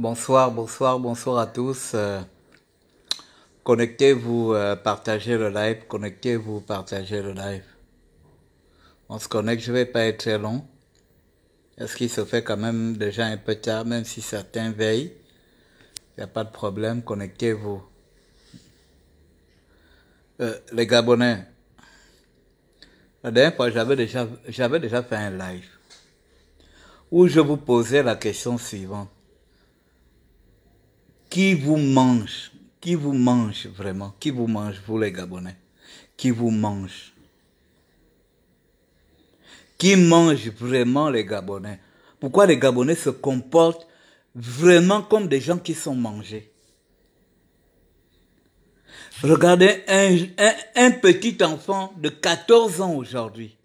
Bonsoir, bonsoir, bonsoir à tous. Euh, connectez-vous, euh, partagez le live. Connectez-vous, partagez le live. On se connecte, je vais pas être très long. Est-ce qu'il se fait quand même déjà un peu tard, même si certains veillent Il n'y a pas de problème, connectez-vous. Euh, les Gabonais, la dernière fois, j'avais déjà, j'avais déjà fait un live où je vous posais la question suivante qui vous mange, qui vous mange vraiment, qui vous mange, vous les Gabonais, qui vous mange. Qui mange vraiment les Gabonais Pourquoi les Gabonais se comportent vraiment comme des gens qui sont mangés Regardez un, petit enfant de 14 ans aujourd'hui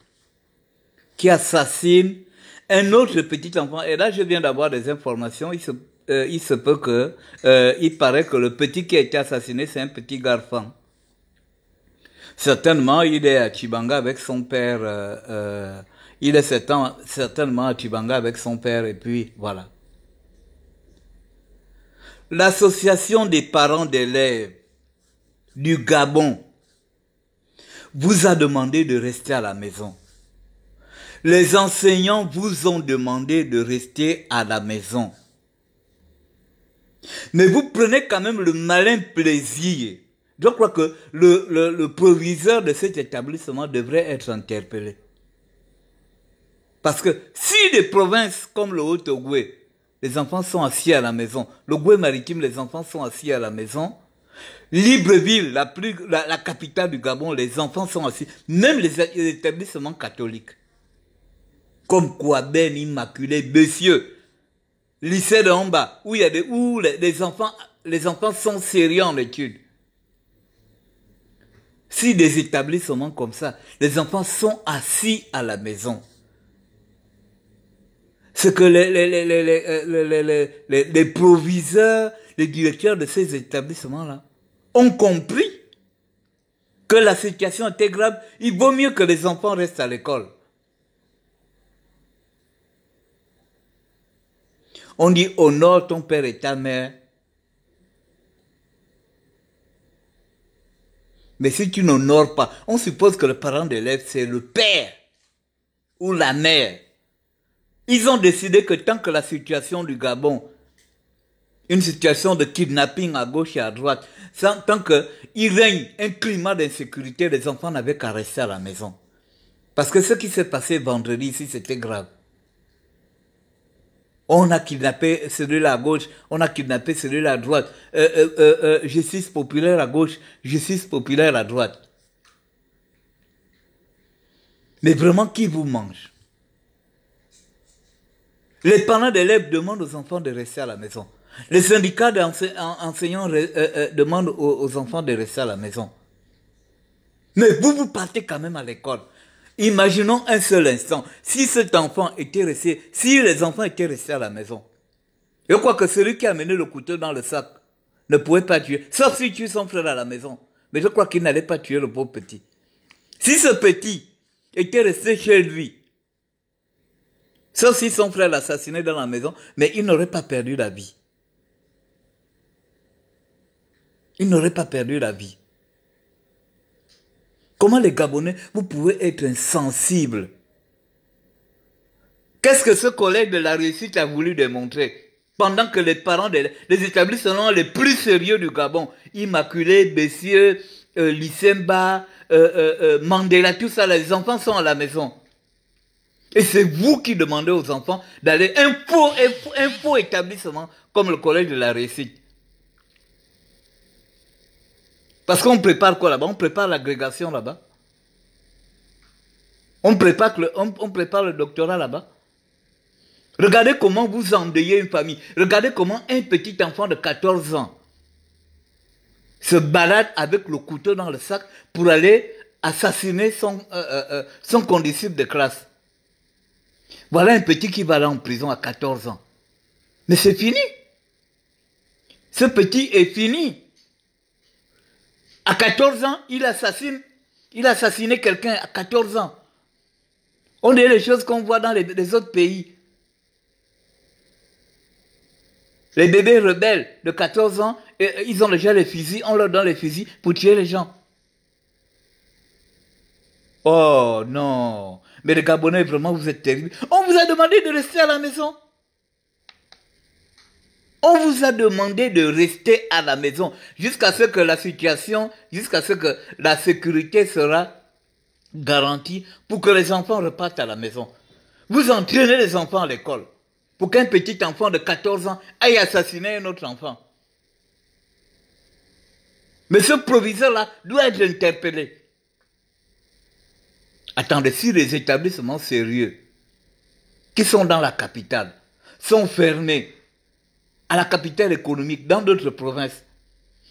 qui assassine un autre petit enfant. Et là, je viens d'avoir des informations. Euh, il se peut que, euh, il paraît que le petit qui a été assassiné, c'est un petit garçon. Certainement, il est à Chibanga avec son père. Euh, il est certain, certainement à Chibanga avec son père, et puis voilà. L'association des parents d'élèves du Gabon vous a demandé de rester à la maison. Les enseignants vous ont demandé de rester à la maison. Mais vous prenez quand même le malin plaisir. Je crois que le, le, proviseur de cet établissement devrait être interpellé. Parce que si des provinces comme le Haut-Ogoué, les enfants sont assis à la maison, le Goué-Maritime, les enfants sont assis à la maison, Libreville, la, plus, la, capitale du Gabon, les enfants sont assis, même les, établissements catholiques, comme Kouaben, Immaculé, messieurs, lycée de Homba, où il y a des, où les, enfants, les enfants sont sérieux en études. Si des établissements comme ça, les enfants sont assis à la maison. Ce que les, les, les, les proviseurs, les directeurs de ces établissements-là ont compris que la situation était grave, il vaut mieux que les enfants restent à l'école. On dit honore ton père et ta mère. Mais si tu n'honores pas, on suppose que le parent d'élève, c'est le père ou la mère. Ils ont décidé que tant que la situation du Gabon, une situation de kidnapping à gauche et à droite, tant qu'il règne un climat d'insécurité, les enfants n'avaient qu'à rester à la maison. Parce que ce qui s'est passé vendredi ici, c'était grave. On a kidnappé celui là à gauche, on a kidnappé celui là à droite. Euh, euh, euh, justice populaire à gauche, justice populaire à droite. Mais vraiment, qui vous mange Les parents d'élèves demandent aux enfants de rester à la maison. Les syndicats d'enseignants demandent aux enfants de rester à la maison. Mais vous, vous partez quand même à l'école. Imaginons un seul instant, si cet enfant était resté, si les enfants étaient restés à la maison. Je crois que celui qui a amené le couteau dans le sac ne pouvait pas tuer, sauf si tue son frère à la maison. Mais je crois qu'il n'allait pas tuer le pauvre petit. Si ce petit était resté chez lui, sauf si son frère l'assassinait dans la maison, mais il n'aurait pas perdu la vie. Il n'aurait pas perdu la vie. Comment les Gabonais, vous pouvez être insensibles Qu'est-ce que ce collègue de la réussite a voulu démontrer pendant que les parents des, établissements les plus sérieux du Gabon, Immaculé, Bessieux, euh, Lissemba, euh, euh, Mandela, tout ça, les enfants sont à la maison. Et c'est vous qui demandez aux enfants d'aller un faux, un, faux, établissement comme le collège de la réussite. Parce qu'on prépare quoi là-bas On prépare l'agrégation là-bas. On prépare, le, on, prépare le doctorat là-bas. Regardez comment vous endeuillez une famille. Regardez comment un petit enfant de 14 ans se balade avec le couteau dans le sac pour aller assassiner son, euh, euh, euh, son condisciple de classe. Voilà un petit qui va aller en prison à 14 ans. Mais c'est fini. Ce petit est fini. À 14 ans, il assassine, il assassiné quelqu'un à 14 ans. On est les choses qu'on voit dans les, autres pays. Les bébés rebelles de 14 ans, euh, ils ont déjà les fusils, on leur donne les fusils pour tuer les gens. Oh non, mais les Gabonais, vraiment, vous êtes terribles. On vous a demandé de rester à la maison. On vous a demandé de rester à la maison jusqu'à ce que la situation, jusqu'à ce que la sécurité sera garantie pour que les enfants repartent à la maison. Vous entraînez les enfants à l'école pour qu'un petit enfant de 14 ans aille assassiner un autre enfant. Mais ce proviseur-là doit être interpellé. Attendez, si les établissements sérieux qui sont dans la capitale sont fermés à la capitale économique dans d'autres provinces.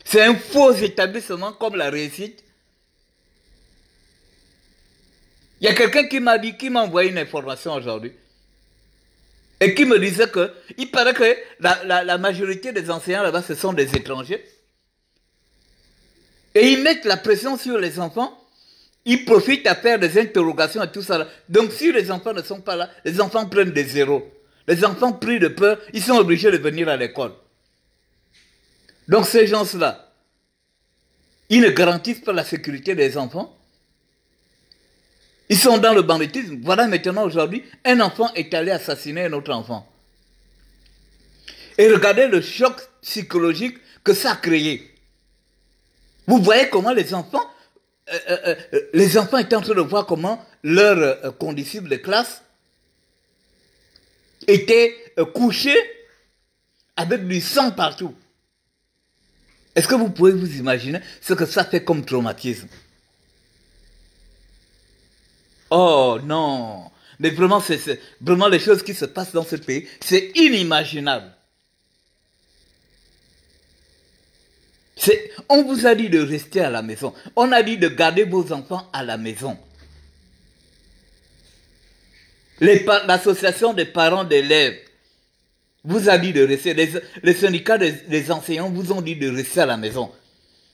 C'est un faux établissement comme la réussite. Il y a quelqu'un qui m'a dit, qui m'a envoyé une information aujourd'hui, et qui me disait que, il paraît que la, majorité des enseignants là-bas, ce sont des étrangers. Et ils mettent la pression sur les enfants. Ils profitent à faire des interrogations et tout ça. Donc si les enfants ne sont pas là, les enfants prennent des zéros. Les enfants pris de peur, ils sont obligés de venir à l'école. Donc ces gens-là, ils ne garantissent pas la sécurité des enfants. Ils sont dans le banditisme. Voilà maintenant aujourd'hui, un enfant est allé assassiner un autre enfant. Et regardez le choc psychologique que ça a créé. Vous voyez comment les enfants, euh, euh, euh, les enfants étaient en train de voir comment leurs condisciples de classe était euh, couché avec du sang partout. Est-ce que vous pouvez vous imaginer ce que ça fait comme traumatisme Oh non Mais vraiment, vraiment les choses qui se passent dans ce pays, c'est inimaginable. On vous a dit de rester à la maison. On a dit de garder vos enfants à la maison l'association des parents d'élèves vous a dit de rester, les, syndicats des, des, enseignants vous ont dit de rester à la maison.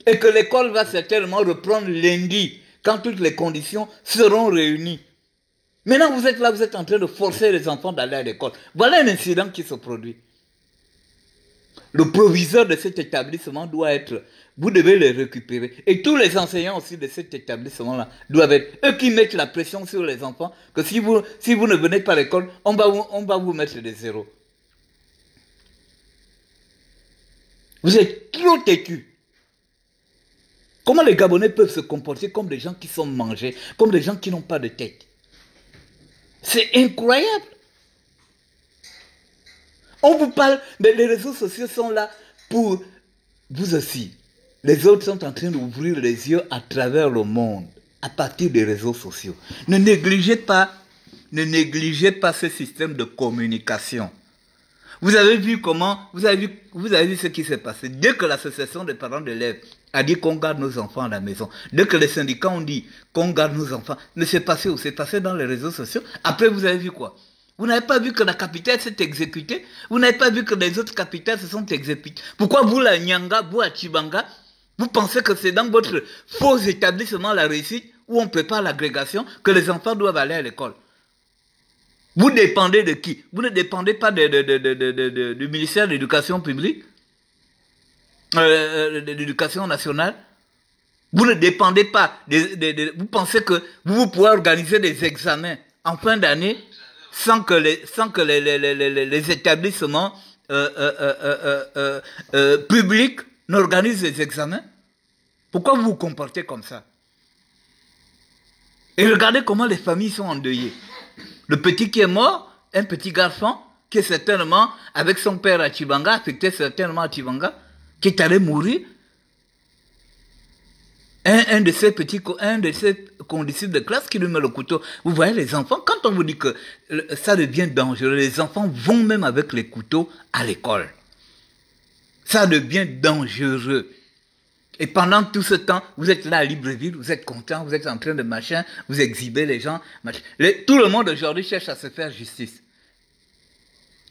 Et que l'école va certainement reprendre lundi, quand toutes les conditions seront réunies. Maintenant, vous êtes là, vous êtes en train de forcer les enfants d'aller à l'école. Voilà un incident qui se produit. Le proviseur de cet établissement doit être, vous devez les récupérer. Et tous les enseignants aussi de cet établissement-là doivent être, eux qui mettent la pression sur les enfants, que si vous, si vous ne venez pas à l'école, on va, on va vous mettre des zéros. Vous êtes trop têtu. Comment les Gabonais peuvent se comporter comme des gens qui sont mangés, comme des gens qui n'ont pas de tête C'est incroyable. On vous parle, mais les réseaux sociaux sont là pour vous aussi. Les autres sont en train d'ouvrir les yeux à travers le monde, à partir des réseaux sociaux. Ne négligez pas, ne négligez pas ce système de communication. Vous avez vu comment, vous avez vu, vous avez vu ce qui s'est passé. Dès que l'association des parents d'élèves a dit qu'on garde nos enfants à la maison, dès que les syndicats ont dit qu'on garde nos enfants, mais c'est passé où C'est passé dans les réseaux sociaux. Après, vous avez vu quoi vous n'avez pas vu que la capitale s'est exécutée Vous n'avez pas vu que les autres capitales se sont exécutées Pourquoi vous, la Nyanga, vous, à Chibanga, vous pensez que c'est dans votre faux établissement, la réussite, où on prépare l'agrégation, que les enfants doivent aller à l'école Vous dépendez de qui Vous ne dépendez pas du ministère de l'Éducation publique euh, euh, De l'Éducation nationale Vous ne dépendez pas... vous pensez que vous, pouvez organiser des examens en fin d'année sans que les, sans que les, établissements publics n'organisent les examens Pourquoi vous vous comportez comme ça Et regardez comment les familles sont endeuillées. Le petit qui est mort, un petit garçon qui est certainement, avec son père à Chibanga, affecté certainement à Chibanga, qui est allé mourir. Un, de ces petits, un de de classe qui lui met le couteau. Vous voyez, les enfants, quand on vous dit que ça devient dangereux, les enfants vont même avec les couteaux à l'école. Ça devient dangereux. Et pendant tout ce temps, vous êtes là à Libreville, vous êtes content, vous êtes en train de machin, vous exhibez les gens. tout le monde aujourd'hui cherche à se faire justice.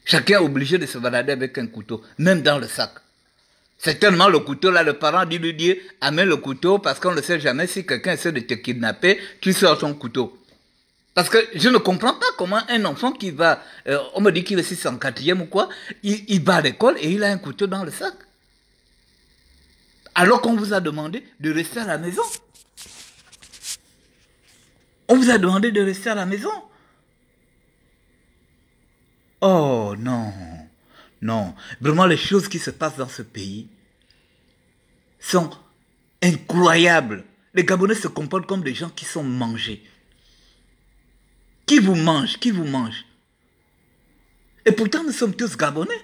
Chacun est obligé de se balader avec un couteau, même dans le sac. Certainement, le couteau, là, le parent dit lui dire, amène le couteau parce qu'on ne sait jamais si quelqu'un essaie de te kidnapper, tu sors ton couteau. Parce que je ne comprends pas comment un enfant qui va, euh, on me dit qu'il est 604e ou quoi, il, il va à l'école et il a un couteau dans le sac. Alors qu'on vous a demandé de rester à la maison. On vous a demandé de rester à la maison. Oh non. Non, vraiment les choses qui se passent dans ce pays sont incroyables. Les Gabonais se comportent comme des gens qui sont mangés. Qui vous mange Qui vous mange Et pourtant, nous sommes tous Gabonais.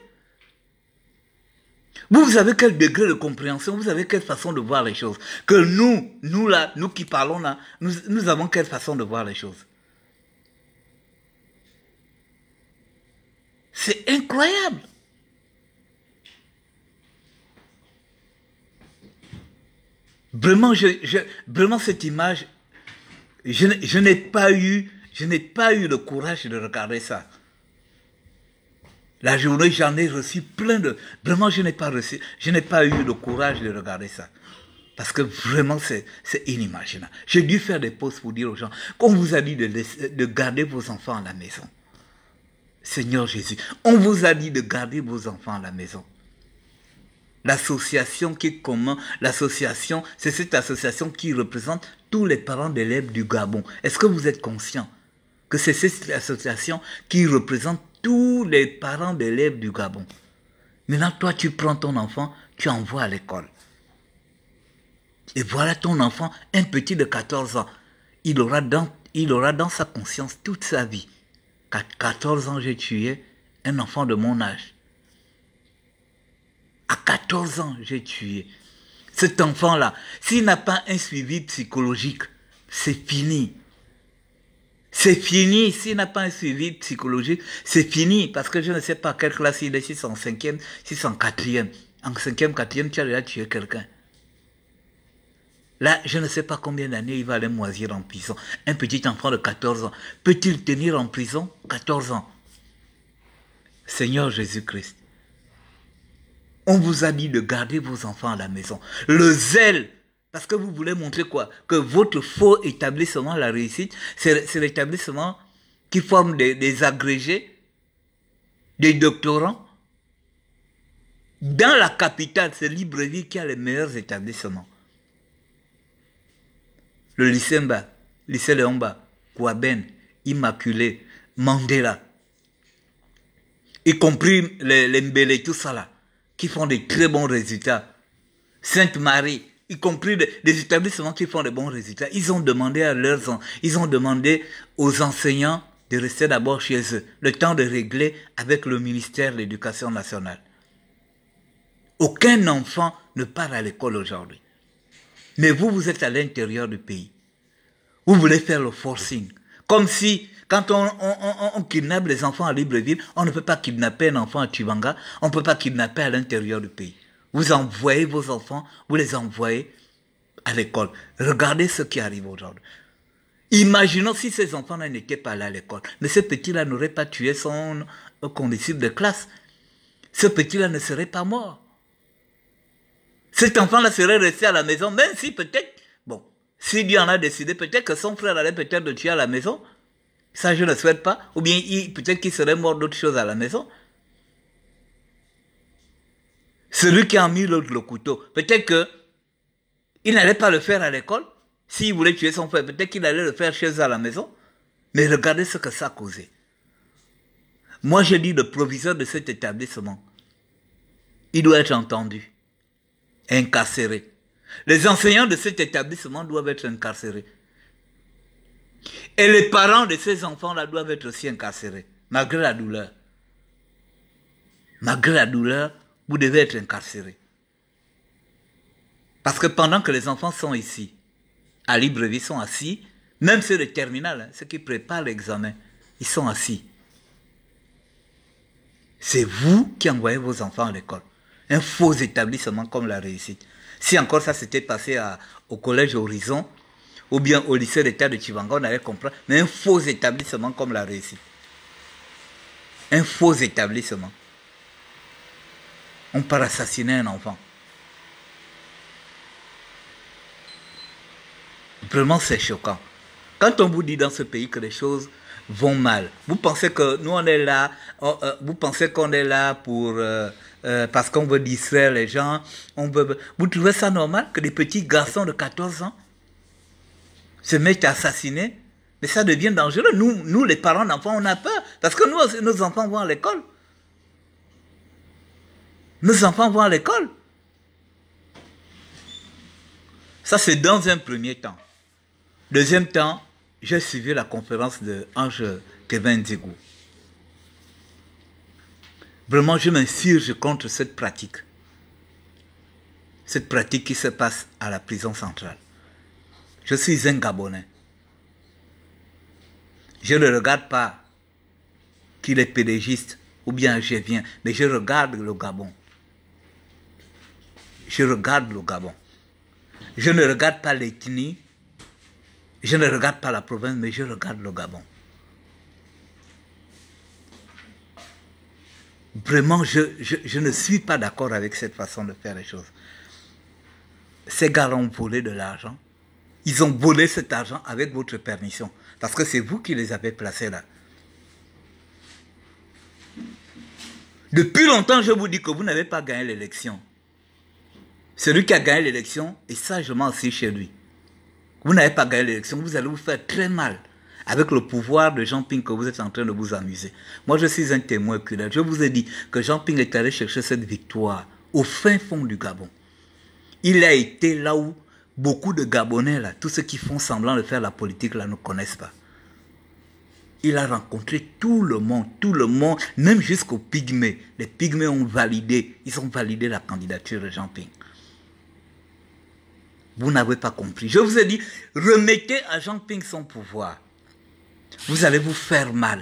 Vous, vous avez quel degré de compréhension, vous avez quelle façon de voir les choses. Que nous, nous là, nous qui parlons là, nous, nous avons quelle façon de voir les choses. C'est incroyable. Vraiment, je, vraiment cette image, je, n'ai pas eu, je n'ai pas eu le courage de regarder ça. La journée, j'en ai reçu plein de. Vraiment, je n'ai pas reçu, je n'ai pas eu le courage de regarder ça. Parce que vraiment, c'est inimaginable. J'ai dû faire des pauses pour dire aux gens qu'on vous a dit de, de garder vos enfants à la maison. Seigneur Jésus, on vous a dit de garder vos enfants à la maison. L'association qui est commune, L'association, c'est cette association qui représente tous les parents d'élèves du Gabon. Est-ce que vous êtes conscient que c'est cette association qui représente tous les parents d'élèves du Gabon Maintenant, toi, tu prends ton enfant, tu envoies à l'école. Et voilà ton enfant, un petit de 14 ans. Il aura dans, il aura dans sa conscience toute sa vie. Qu'à 14 ans, j'ai tué un enfant de mon âge. À 14 ans, j'ai tué. Cet enfant-là, s'il n'a pas un suivi psychologique, c'est fini. C'est fini. S'il n'a pas un suivi psychologique, c'est fini. Parce que je ne sais pas quelle classe il est, si c'est en cinquième, si c'est en quatrième. En cinquième, quatrième, tu as déjà tué quelqu'un. Là, je ne sais pas combien d'années il va aller moisir en prison. Un petit enfant de 14 ans, peut-il tenir en prison 14 ans Seigneur Jésus-Christ, on vous a dit de garder vos enfants à la maison. Le zèle parce que vous voulez montrer quoi Que votre faux établissement, la réussite, c'est l'établissement qui forme des, agrégés, des doctorants. Dans la capitale, c'est Libreville qui a les meilleurs établissements. Le lycée Mba, lycée Leomba, Kouaben, Immaculé, Mandela, y compris les, les Mbélé, tout ça là qui font des très bons résultats. Sainte-Marie, y compris des, établissements qui font des bons résultats, ils ont demandé à leurs ils ont demandé aux enseignants de rester d'abord chez eux, le temps de régler avec le ministère de l'Éducation nationale. Aucun enfant ne part à l'école aujourd'hui. Mais vous, vous êtes à l'intérieur du pays. Vous voulez faire le forcing, comme si quand on, kidnappe les enfants à Libreville, on ne peut pas kidnapper un enfant à Tubanga, on ne peut pas kidnapper à l'intérieur du pays. Vous envoyez vos enfants, vous les envoyez à l'école. Regardez ce qui arrive aujourd'hui. Imaginons si ces enfants n'étaient pas allés à l'école. Mais ce petit-là n'aurait pas tué son euh, condisciple de classe. Ce petit-là ne serait pas mort. Cet enfant-là serait resté à la maison, même si peut-être, bon, s'il Dieu en a décidé, peut-être que son frère allait peut-être le tuer à la maison, ça, je ne souhaite pas. Ou bien peut-être qu'il serait mort d'autre chose à la maison. Celui qui a mis l'autre le couteau, peut-être qu'il n'allait pas le faire à l'école. S'il voulait tuer son frère, peut-être qu'il allait le faire chez eux à la maison. Mais regardez ce que ça a causé. Moi, je dis le proviseur de cet établissement. Il doit être entendu, incarcéré. Les enseignants de cet établissement doivent être incarcérés. Et les parents de ces enfants-là doivent être aussi incarcérés, malgré la douleur. Malgré la douleur, vous devez être incarcérés. Parce que pendant que les enfants sont ici, à Libreville, sont assis, même sur le terminal, hein, ceux qui préparent l'examen, ils sont assis. C'est vous qui envoyez vos enfants à l'école. Un faux établissement comme la réussite. Si encore ça s'était passé au collège Horizon, ou bien au lycée d'État de Chivanga, on allait comprendre. Mais un faux établissement comme la Russie. Un faux établissement. On part assassiner un enfant. Vraiment, c'est choquant. Quand on vous dit dans ce pays que les choses vont mal, vous pensez que nous, on est là, euh, vous pensez qu'on est là pour... Euh, euh, parce qu'on veut distraire les gens, on veut... Vous trouvez ça normal que des petits garçons de 14 ans ce mec assassiné, mais ça devient dangereux. Nous, nous les parents d'enfants, on a peur. Parce que nous, nos enfants vont à l'école. Nos enfants vont à l'école. Ça, c'est dans un premier temps. Deuxième temps, j'ai suivi la conférence de Ange Kevin Digou. Vraiment, je m'insurge contre cette pratique. Cette pratique qui se passe à la prison centrale. Je suis un Gabonais. Je ne regarde pas qu'il est pédégiste ou bien je viens, mais je regarde le Gabon. Je regarde le Gabon. Je ne regarde pas l'ethnie, je ne regarde pas la province, mais je regarde le Gabon. Vraiment, je, je ne suis pas d'accord avec cette façon de faire les choses. Ces gars ont volé de l'argent. Ils ont volé cet argent avec votre permission. Parce que c'est vous qui les avez placés là. Depuis longtemps, je vous dis que vous n'avez pas gagné l'élection. Celui qui a gagné l'élection est sagement assis chez lui. Vous n'avez pas gagné l'élection, vous allez vous faire très mal avec le pouvoir de Jean Ping que vous êtes en train de vous amuser. Moi, je suis un témoin culinaire. Je vous ai dit que Jean Ping est allé chercher cette victoire au fin fond du Gabon. Il a été là où Beaucoup de Gabonais, là, tous ceux qui font semblant de faire la politique, là, ne connaissent pas. Il a rencontré tout le monde, tout le monde, même jusqu'aux pygmées. Les pygmées ont validé, ils ont validé la candidature de Jean Ping. Vous n'avez pas compris. Je vous ai dit, remettez à Jean Ping son pouvoir. Vous allez vous faire mal.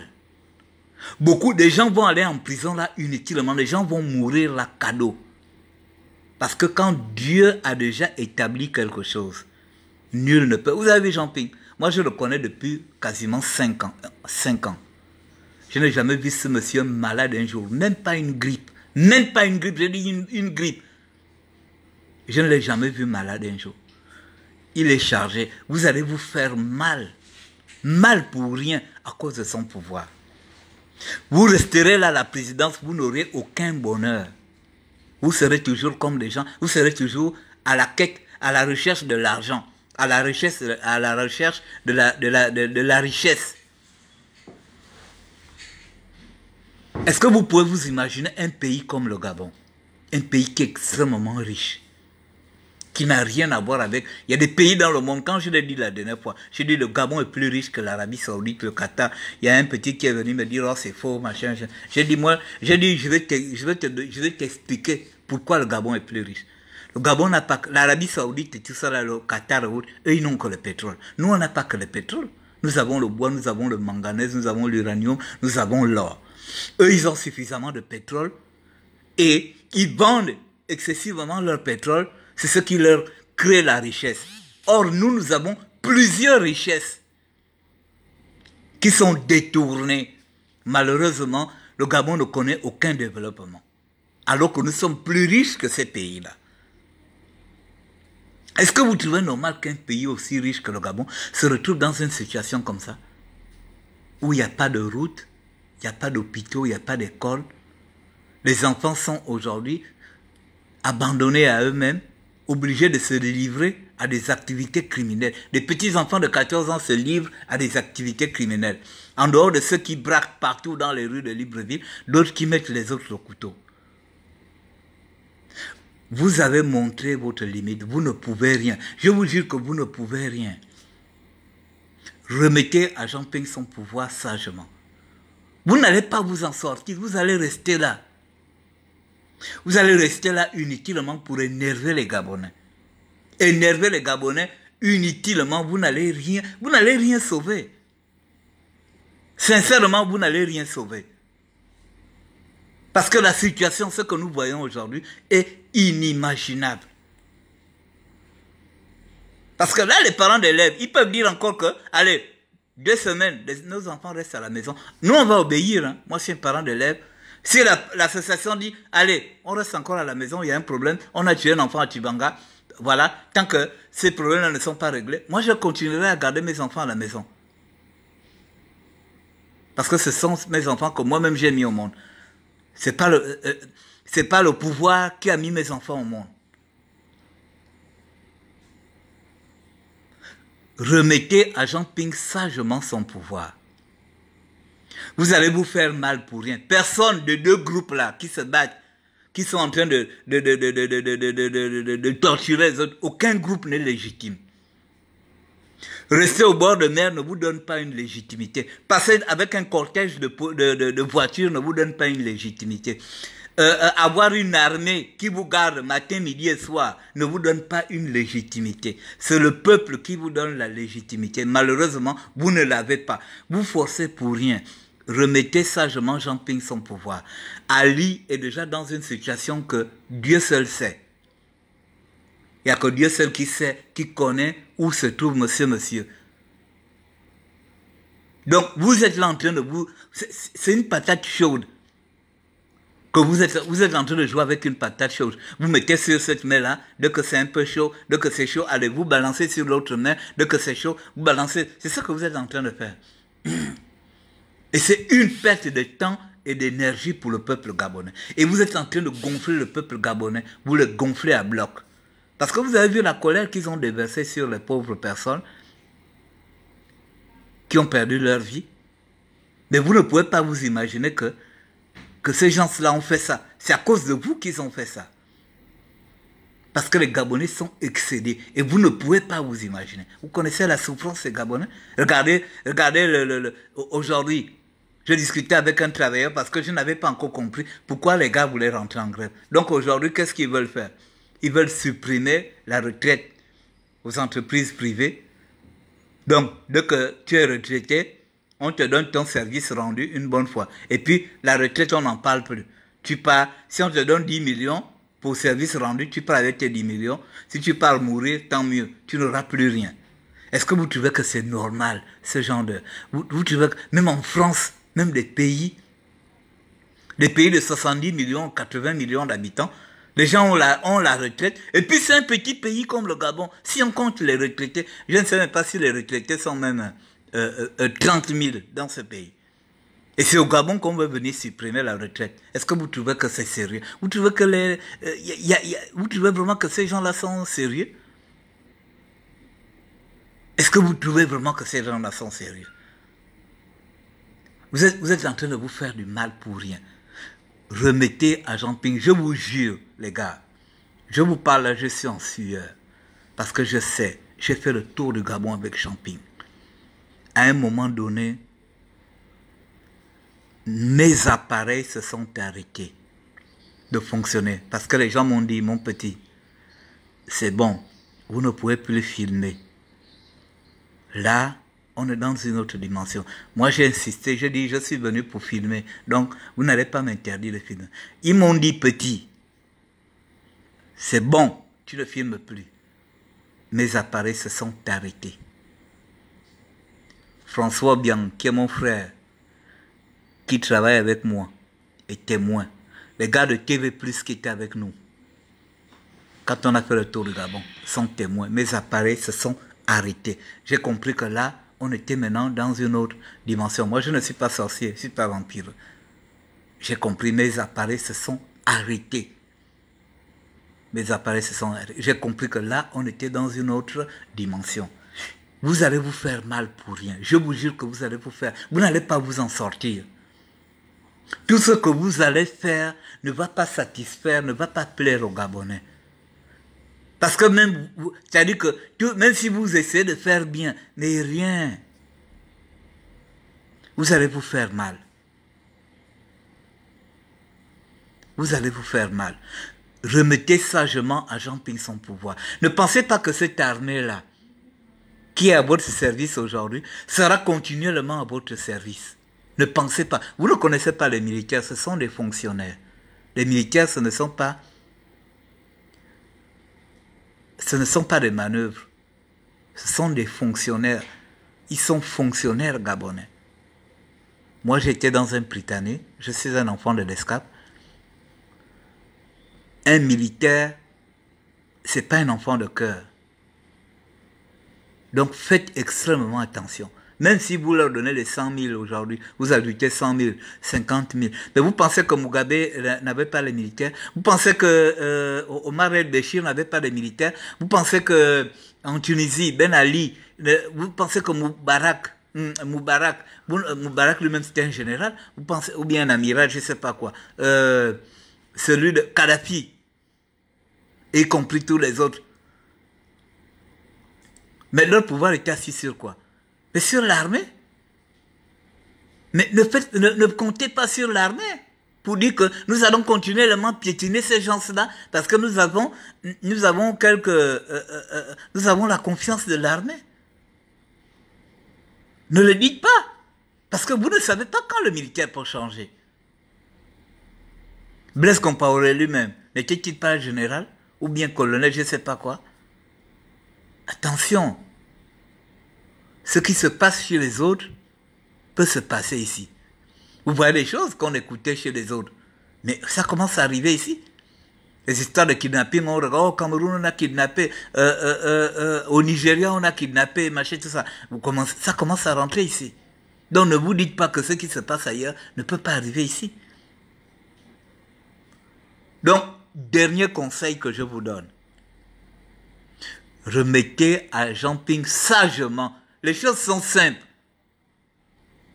Beaucoup de gens vont aller en prison là inutilement. Les gens vont mourir là cadeau. Parce que quand Dieu a déjà établi quelque chose, nul ne peut. Vous avez vu Jean-Ping Moi, je le connais depuis quasiment 5 ans. 5 ans. Je n'ai jamais vu ce monsieur malade un jour, même pas une grippe. Même pas une grippe, j'ai dit une grippe. Je ne l'ai jamais vu malade un jour. Il est chargé. Vous allez vous faire mal. Mal pour rien à cause de son pouvoir. Vous resterez là à la présidence, vous n'aurez aucun bonheur. Vous serez toujours comme des gens, vous serez toujours à la quête, à la recherche de l'argent, à la recherche, à la recherche de la, la, de la richesse. Est-ce que vous pouvez vous imaginer un pays comme le Gabon, un pays qui est extrêmement riche qui n'a rien à voir avec... Il y a des pays dans le monde, quand je l'ai dit la dernière fois, j'ai dit le Gabon est plus riche que l'Arabie Saoudite, le Qatar. Il y a un petit qui est venu me dire, oh c'est faux, machin. J'ai dit, moi, j'ai dit, je vais t'expliquer te, t'expliquer pourquoi le Gabon est plus riche. Le Gabon n'a pas... L'Arabie Saoudite et tout ça, le Qatar, eux, ils n'ont que le pétrole. Nous, on n'a pas que le pétrole. Nous avons le bois, nous avons le manganèse, nous avons l'uranium, nous avons l'or. Eux, ils ont suffisamment de pétrole et ils vendent excessivement leur pétrole c'est ce qui leur crée la richesse. Or, nous, nous avons plusieurs richesses qui sont détournées. Malheureusement, le Gabon ne connaît aucun développement, alors que nous sommes plus riches que ces pays-là. Est-ce que vous trouvez normal qu'un pays aussi riche que le Gabon se retrouve dans une situation comme ça Où il n'y a pas de route, il n'y a pas d'hôpitaux, il n'y a pas d'école. Les enfants sont aujourd'hui abandonnés à eux-mêmes obligés de se délivrer à des activités criminelles. Des petits-enfants de 14 ans se livrent à des activités criminelles. En dehors de ceux qui braquent partout dans les rues de Libreville, d'autres qui mettent les autres au couteau. Vous avez montré votre limite, vous ne pouvez rien. Je vous jure que vous ne pouvez rien. Remettez à Jean-Ping son pouvoir sagement. Vous n'allez pas vous en sortir, vous allez rester là. Vous allez rester là inutilement pour énerver les Gabonais. Énerver les Gabonais inutilement, vous n'allez rien, vous n'allez rien sauver. Sincèrement, vous n'allez rien sauver. Parce que la situation, ce que nous voyons aujourd'hui, est inimaginable. Parce que là, les parents d'élèves, ils peuvent dire encore que, allez, deux semaines, nos enfants restent à la maison. Nous, on va obéir. Hein. Moi, je suis un parent d'élève. Si l'association dit, allez, on reste encore à la maison, il y a un problème, on a tué un enfant à Tibanga, voilà, tant que ces problèmes-là ne sont pas réglés, moi je continuerai à garder mes enfants à la maison. Parce que ce sont mes enfants que moi-même j'ai mis au monde. C'est pas euh, euh, pas le pouvoir qui a mis mes enfants au monde. Remettez à Jean Ping sagement son pouvoir. Vous allez vous faire mal pour rien. Personne de deux groupes-là qui se battent, qui sont en train de, de, torturer les autres, aucun groupe n'est légitime. Rester au bord de mer ne vous donne pas une légitimité. Passer avec un cortège de, de, voitures ne vous donne pas une légitimité. avoir une armée qui vous garde matin, midi et soir ne vous donne pas une légitimité. C'est le peuple qui vous donne la légitimité. Malheureusement, vous ne l'avez pas. Vous forcez pour rien remettez sagement Jean Ping son pouvoir. Ali est déjà dans une situation que Dieu seul sait. Il n'y a que Dieu seul qui sait, qui connaît où se trouve monsieur, monsieur. Donc, vous êtes là en train de vous... C'est une patate chaude. Que vous êtes, vous êtes en train de jouer avec une patate chaude. Vous mettez sur cette main-là, dès que c'est un peu chaud, dès que c'est chaud, allez vous balancer sur l'autre main, dès que c'est chaud, vous balancez. C'est ça que vous êtes en train de faire. Et c'est une perte de temps et d'énergie pour le peuple gabonais. Et vous êtes en train de gonfler le peuple gabonais, vous le gonflez à bloc. Parce que vous avez vu la colère qu'ils ont déversée sur les pauvres personnes qui ont perdu leur vie. Mais vous ne pouvez pas vous imaginer que, que ces gens-là ont fait ça. C'est à cause de vous qu'ils ont fait ça. Parce que les Gabonais sont excédés. Et vous ne pouvez pas vous imaginer. Vous connaissez la souffrance des Gabonais Regardez, regardez aujourd'hui, je discutais avec un travailleur parce que je n'avais pas encore compris pourquoi les gars voulaient rentrer en grève. Donc aujourd'hui, qu'est-ce qu'ils veulent faire Ils veulent supprimer la retraite aux entreprises privées. Donc, dès que tu es retraité, on te donne ton service rendu une bonne fois. Et puis, la retraite, on n'en parle plus. Tu pars, si on te donne 10 millions pour service rendu, tu pars avec tes 10 millions. Si tu pars mourir, tant mieux, tu n'auras plus rien. Est-ce que vous trouvez que c'est normal, ce genre de... Vous, vous trouvez que, même en France, même des pays, des pays de 70 millions, 80 millions d'habitants, les gens ont la, ont la retraite. Et puis c'est un petit pays comme le Gabon. Si on compte les retraités, je ne sais même pas si les retraités sont même euh, euh, euh mille 30 000 dans ce pays. Et c'est au Gabon qu'on veut venir supprimer la retraite. Est-ce que vous trouvez que c'est sérieux Vous trouvez que les, euh, vous trouvez vraiment que ces gens-là sont sérieux Est-ce que vous trouvez vraiment que ces gens-là sont sérieux vous êtes, en train de vous faire du mal pour rien. Remettez à Jean Ping, je vous jure, les gars. Je vous parle, je suis en sueur. Parce que je sais, j'ai fait le tour du Gabon avec Jean Ping. À un moment donné, mes appareils se sont arrêtés de fonctionner. Parce que les gens m'ont dit, mon petit, c'est bon, vous ne pouvez plus filmer. Là, on est dans une autre dimension. Moi, j'ai insisté, j'ai dit, je suis venu pour filmer, donc vous n'allez pas m'interdire de filmer. Ils m'ont dit, petit, c'est bon, tu ne filmes plus. Mes appareils se sont arrêtés. François Bian, qui est mon frère, qui travaille avec moi, est témoin. Les gars de TV, Plus qui étaient avec nous, quand on a fait le tour du Gabon, sont témoins. Mes appareils se sont arrêtés. J'ai compris que là, on était maintenant dans une autre dimension. Moi, je ne suis pas sorcier, je ne suis pas vampire. J'ai compris, mes appareils se sont arrêtés. Mes appareils se sont arrêtés. J'ai compris que là, on était dans une autre dimension. Vous allez vous faire mal pour rien. Je vous jure que vous allez vous faire. Vous n'allez pas vous en sortir. Tout ce que vous allez faire ne va pas satisfaire, ne va pas plaire aux Gabonais. Parce que même, que même si vous essayez de faire bien, mais rien, vous allez vous faire mal. Vous allez vous faire mal. Remettez sagement à Jean-Ping son pouvoir. Ne pensez pas que cette armée-là, qui est à votre service aujourd'hui, sera continuellement à votre service. Ne pensez pas. Vous ne connaissez pas les militaires, ce sont des fonctionnaires. Les militaires, ce ne sont pas ce ne sont pas des manœuvres, ce sont des fonctionnaires. Ils sont fonctionnaires gabonais. Moi, j'étais dans un Britannique, je suis un enfant de l'escape. Un militaire, c'est pas un enfant de cœur. Donc faites extrêmement attention. Même si vous leur donnez les 100 000 aujourd'hui, vous ajoutez 100 000, 50 000. Mais vous pensez que Mugabe n'avait pas les militaires Vous pensez que euh, Omar el-Béchir n'avait pas les militaires Vous pensez que en Tunisie, Ben Ali, euh, vous pensez que Moubarak hmm, Moubarak, euh, Moubarak lui-même c'était un général, vous pensez, ou bien un amiral, je ne sais pas quoi, celui de Kadhafi, y compris tous les autres. Mais leur pouvoir était assis sur quoi mais sur l'armée. Mais ne, faites, ne, comptez pas sur l'armée pour dire que nous allons continuellement piétiner ces gens-là parce que nous avons, nous avons quelques, euh, euh, euh, nous avons la confiance de l'armée. Ne le dites pas parce que vous ne savez pas quand le militaire peut changer. Blaise Compaoré lui-même n'était-il pas général ou bien colonel, je ne sais pas quoi. Attention, ce qui se passe chez les autres peut se passer ici. Vous voyez les choses qu'on écoutait chez les autres. Mais ça commence à arriver ici. Les histoires de kidnapping, on regarde, au oh, Cameroun, on a kidnappé, euh, euh, euh, au Nigeria, on a kidnappé, machin, tout ça. ça commence à rentrer ici. Donc ne vous dites pas que ce qui se passe ailleurs ne peut pas arriver ici. Donc, dernier conseil que je vous donne. Remettez à Jean Ping sagement les choses sont simples.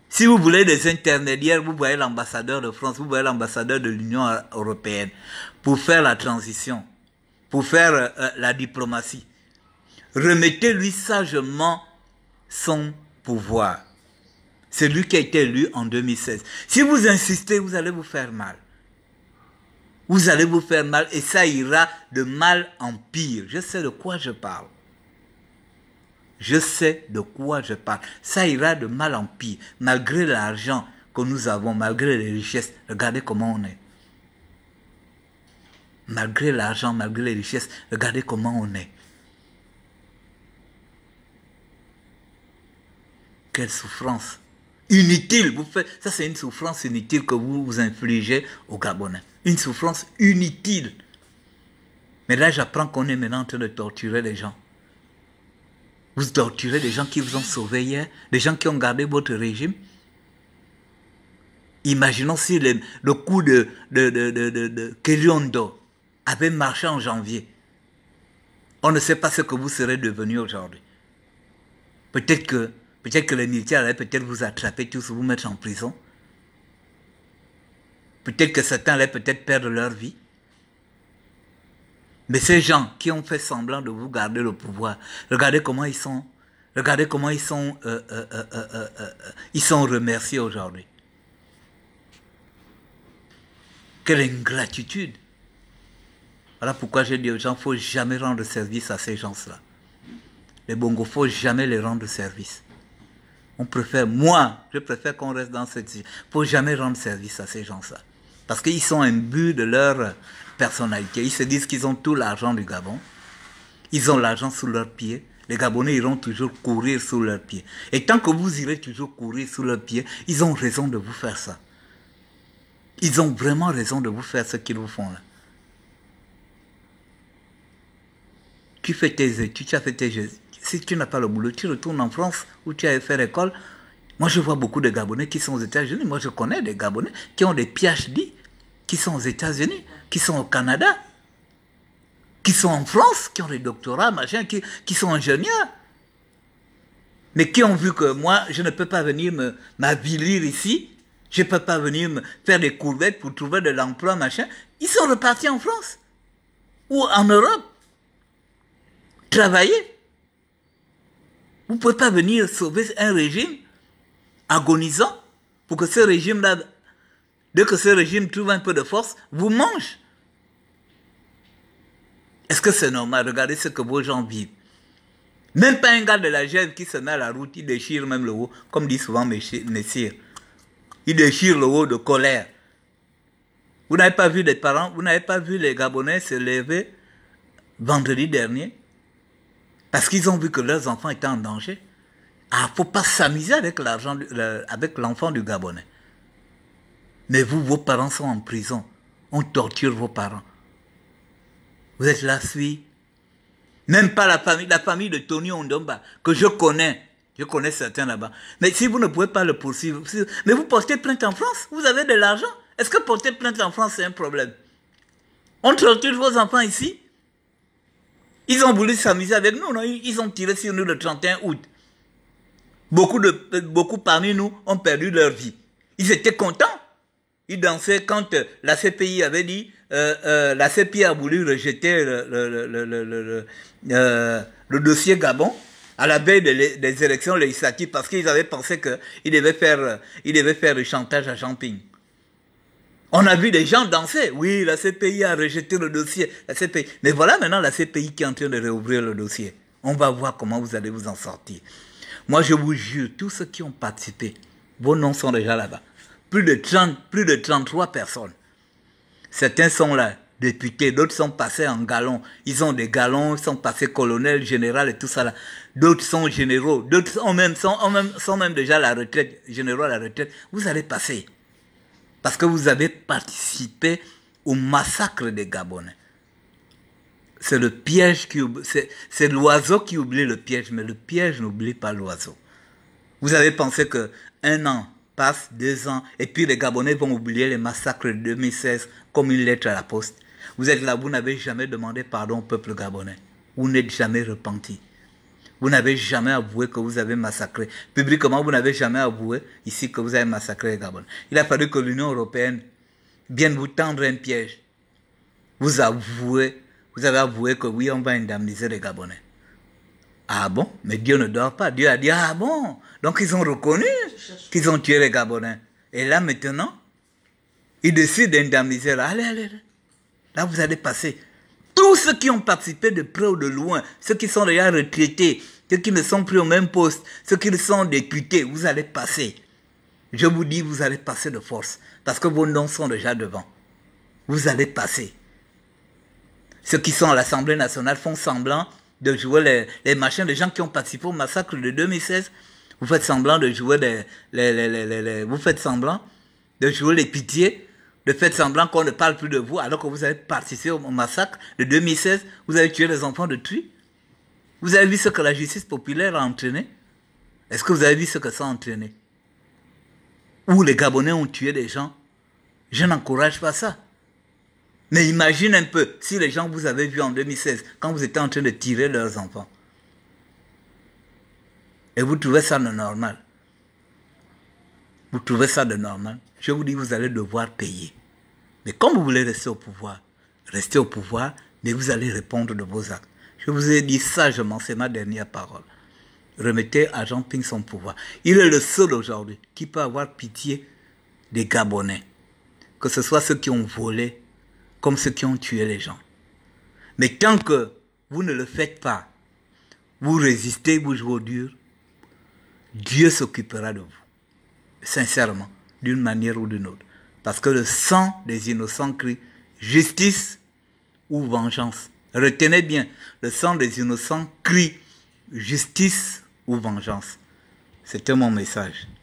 Si vous voulez des intermédiaires, vous voyez l'ambassadeur de France, vous voyez l'ambassadeur de l'Union européenne pour faire la transition, pour faire euh, euh, la diplomatie. Remettez-lui sagement son pouvoir. C'est lui qui a été élu en 2016. Si vous insistez, vous allez vous faire mal. Vous allez vous faire mal et ça ira de mal en pire. Je sais de quoi je parle. Je sais de quoi je parle. Ça ira de mal en pire. Malgré l'argent que nous avons, malgré les richesses, regardez comment on est. Malgré l'argent, malgré les richesses, regardez comment on est. Quelle souffrance inutile. Vous faites, ça, c'est une souffrance inutile que vous vous infligez au Gabonais. Une souffrance inutile. Mais là, j'apprends qu'on est maintenant en train de torturer les gens. Vous torturez des gens qui vous ont sauvé hier, hein. des gens qui ont gardé votre régime. Imaginons si le, coup de, de, Keliondo avait marché en janvier. On ne sait pas ce que vous serez devenu aujourd'hui. Peut-être que, peut que les militaires allaient peut-être vous attraper tous, vous mettre en prison. Peut-être que certains allaient peut-être perdre leur vie. Mais ces gens qui ont fait semblant de vous garder le pouvoir, regardez comment ils sont, regardez comment ils sont, euh, euh, euh, ils sont remerciés aujourd'hui. Quelle ingratitude Voilà pourquoi j'ai dit aux gens, ne faut jamais rendre service à ces gens-là. Les bongos, faut jamais les rendre service. On préfère, moi, je préfère qu'on reste dans cette... Il ne Faut jamais rendre service à ces gens-là. Parce qu'ils sont but de leur personnalité. Ils se disent qu'ils ont tout l'argent du Gabon. Ils ont l'argent sous leurs pieds. Les Gabonais iront toujours courir sous leurs pieds. Et tant que vous irez toujours courir sous leurs pieds, ils ont raison de vous faire ça. Ils ont vraiment raison de vous faire ce qu'ils vous font là. Tu fais tes études, tu as fait tes études. Si tu n'as pas le boulot, tu retournes en France où tu as fait l'école. Moi, je vois beaucoup de Gabonais qui sont aux États-Unis. Moi, je connais des Gabonais qui ont des PhD qui sont aux États-Unis, qui sont au Canada, qui sont en France, qui ont des doctorats, machin, qui, sont ingénieurs, mais qui ont vu que moi, je ne peux pas venir m'avilir ici, je ne peux pas venir me faire des courbettes pour trouver de l'emploi, machin. Ils sont repartis en France ou en Europe travailler. Vous ne pouvez pas venir sauver un régime agonisant pour que ce régime-là dès que ce régime trouve un peu de force, vous mange. Est-ce que c'est normal Regardez ce que vos gens vivent. Même pas un gars de la Gève qui se met à la route, il déchire même le haut, comme dit souvent Messire. Il déchire le haut de colère. Vous n'avez pas vu les parents, vous n'avez pas vu les Gabonais se lever vendredi dernier parce qu'ils ont vu que leurs enfants étaient en danger. Ah, faut pas s'amuser avec l'argent, avec l'enfant du Gabonais. Mais vous, vos parents sont en prison. On torture vos parents. Vous êtes la suite. Même pas la famille, la famille de Tony Ondomba, que je connais. Je connais certains là-bas. Mais si vous ne pouvez pas le poursuivre, mais vous portez plainte en France, vous avez de l'argent. Est-ce que porter plainte en France, c'est un problème On torture vos enfants ici Ils ont voulu s'amuser avec nous, non Ils ont tiré sur nous le 31 août. Beaucoup, de, beaucoup parmi nous ont perdu leur vie. Ils étaient contents. Il dansait quand euh, la CPI avait dit, euh, euh, la CPI a voulu rejeter le, dossier Gabon à la veille des, élections législatives parce qu'ils avaient pensé qu'il devait faire, il faire le chantage à Champagne. On a vu des gens danser. Oui, la CPI a rejeté le dossier. La Mais voilà maintenant la CPI qui est en train de réouvrir le dossier. On va voir comment vous allez vous en sortir. Moi, je vous jure, tous ceux qui ont participé, vos noms sont déjà là-bas plus de plus de 33 personnes. Certains sont là, députés, d'autres sont passés en galons. Ils ont des galons, ils sont passés colonel, général et tout ça D'autres sont généraux, d'autres sont même, sont, même, sont même déjà à la retraite, généraux à la retraite. Vous allez passer. Parce que vous avez participé au massacre des Gabonais. C'est le piège qui c'est l'oiseau qui oublie le piège, mais le piège n'oublie pas l'oiseau. Vous avez pensé que un an, passe deux ans, et puis les Gabonais vont oublier les massacres de 2016 comme une lettre à la poste. Vous êtes là, vous n'avez jamais demandé pardon au peuple gabonais. Vous n'êtes jamais repenti. Vous n'avez jamais avoué que vous avez massacré. Publiquement, vous n'avez jamais avoué ici que vous avez massacré les Gabonais. Il a fallu que l'Union européenne vienne vous tendre un piège. Vous avouez, vous avez avoué que oui, on va indemniser les Gabonais. Ah bon Mais Dieu ne dort pas. Dieu a dit, ah bon Donc ils ont reconnu qu'ils ont tué les Gabonais. Et là maintenant, ils décident d'indemniser. Allez, allez, là vous allez passer. Tous ceux qui ont participé de près ou de loin, ceux qui sont déjà retraités, ceux qui ne sont plus au même poste, ceux qui sont députés, vous allez passer. Je vous dis, vous allez passer de force, parce que vos noms sont déjà devant. Vous allez passer. Ceux qui sont à l'Assemblée nationale font semblant de jouer les, machins, les gens qui ont participé au massacre de 2016. Vous faites semblant de jouer les, vous faites semblant de jouer les pitiés, de faire semblant qu'on ne parle plus de vous alors que vous avez participé au massacre de 2016. Vous avez tué les enfants de Tuy. Vous avez vu ce que la justice populaire a entraîné. Est-ce que vous avez vu ce que ça a entraîné? ou les Gabonais ont tué des gens. Je n'encourage pas ça. Mais imagine un peu si les gens vous avaient vu en 2016 quand vous étiez en train de tirer leurs enfants. Et vous trouvez ça de normal. Vous trouvez ça de normal. Je vous dis, vous allez devoir payer. Mais quand vous voulez rester au pouvoir, restez au pouvoir, mais vous allez répondre de vos actes. Je vous ai dit sagement, c'est ma dernière parole. Remettez à Jean Ping son pouvoir. Il est le seul aujourd'hui qui peut avoir pitié des Gabonais. Que ce soit ceux qui ont volé comme ceux qui ont tué les gens. Mais tant que vous ne le faites pas, vous résistez, vous jouez dur, Dieu s'occupera de vous, sincèrement, d'une manière ou d'une autre. Parce que le sang des innocents crie justice ou vengeance. Retenez bien, le sang des innocents crie justice ou vengeance. C'était mon message.